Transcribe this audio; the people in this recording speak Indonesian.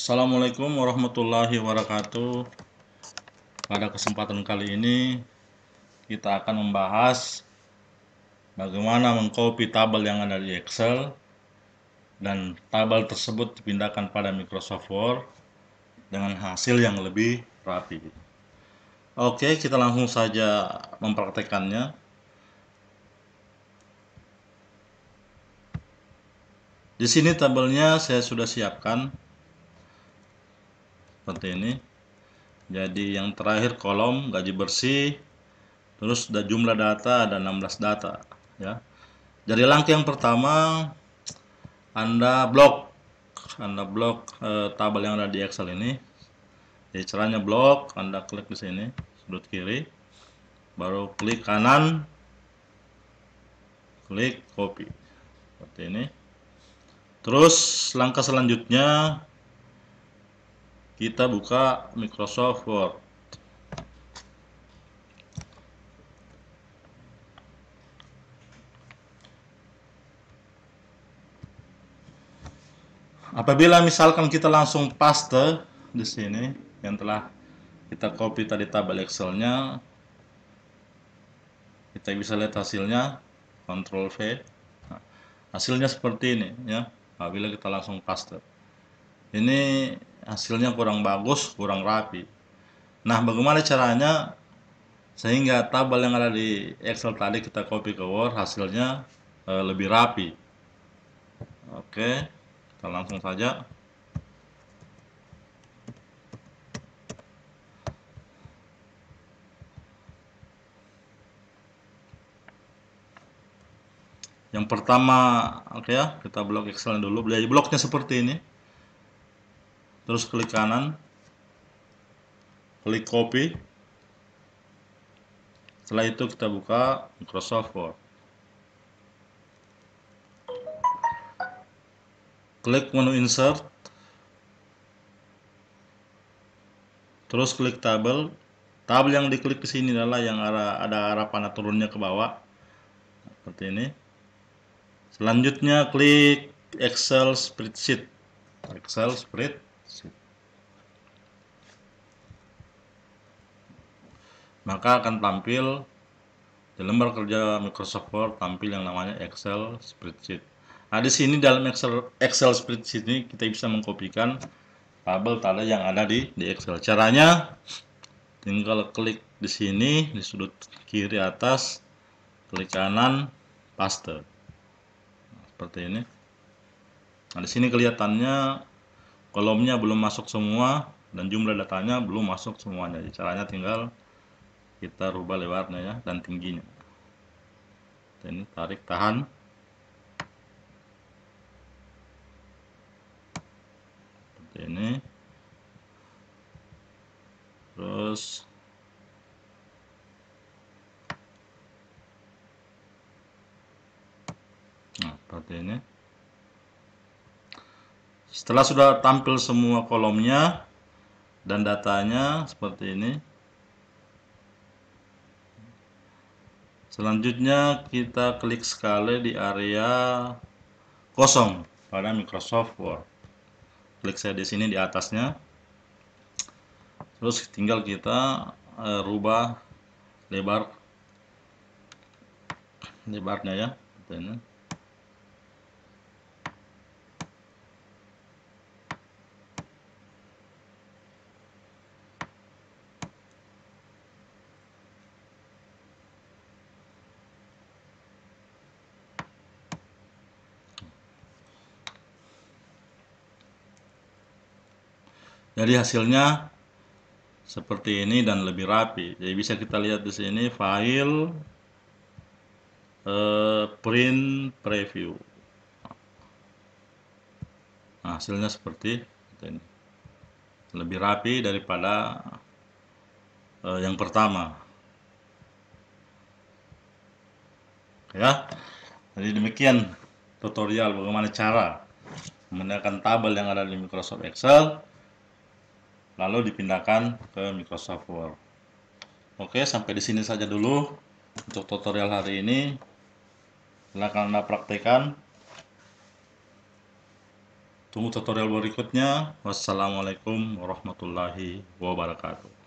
Assalamualaikum warahmatullahi wabarakatuh. Pada kesempatan kali ini kita akan membahas bagaimana mengcopy tabel yang ada di Excel dan tabel tersebut dipindahkan pada Microsoft Word dengan hasil yang lebih rapi. Oke, kita langsung saja mempraktekannya. Di sini tabelnya saya sudah siapkan seperti ini jadi yang terakhir kolom gaji bersih terus ada jumlah data ada 16 data ya jadi langkah yang pertama anda blok anda blok e, tabel yang ada di Excel ini jadi caranya blok anda klik di sini sudut kiri baru klik kanan klik copy seperti ini terus langkah selanjutnya kita buka Microsoft Word apabila misalkan kita langsung paste di sini yang telah kita copy tadi tabel Excel-nya kita bisa lihat hasilnya Control V nah, hasilnya seperti ini ya apabila kita langsung paste ini hasilnya kurang bagus, kurang rapi. Nah, bagaimana caranya sehingga tabel yang ada di Excel tadi kita copy ke Word hasilnya e, lebih rapi. Oke, kita langsung saja. Yang pertama, oke okay ya, kita blok Excel dulu. Jadi bloknya seperti ini terus klik kanan klik copy setelah itu kita buka Microsoft Word klik menu insert terus klik tabel tabel yang diklik ke sini adalah yang ada, ada arah panah turunnya ke bawah seperti ini selanjutnya klik Excel spreadsheet Excel spreadsheet maka akan tampil di lembar kerja Microsoft Word tampil yang namanya Excel spreadsheet. Nah, di sini dalam Excel Excel spreadsheet ini kita bisa mengkopikan tabel tanda yang ada di di Excel. Caranya tinggal klik di sini di sudut kiri atas, klik kanan, paste. Nah, seperti ini. Nah, di sini kelihatannya kolomnya belum masuk semua dan jumlah datanya belum masuk semuanya jadi caranya tinggal kita rubah lebarnya ya dan tingginya dan ini tarik tahan seperti ini terus nah seperti ini setelah sudah tampil semua kolomnya dan datanya seperti ini. Selanjutnya kita klik sekali di area kosong pada Microsoft Word. Klik saya di sini di atasnya. Terus tinggal kita uh, rubah lebar lebarnya ya. Ini. jadi hasilnya seperti ini dan lebih rapi jadi bisa kita lihat di sini file uh, print preview nah, hasilnya seperti ini lebih rapi daripada uh, yang pertama ya jadi demikian tutorial bagaimana cara menggunakan tabel yang ada di Microsoft Excel lalu dipindahkan ke Microsoft Word. Oke, sampai di sini saja dulu untuk tutorial hari ini. Silahkan Anda praktekan. Tunggu tutorial berikutnya. Wassalamualaikum warahmatullahi wabarakatuh.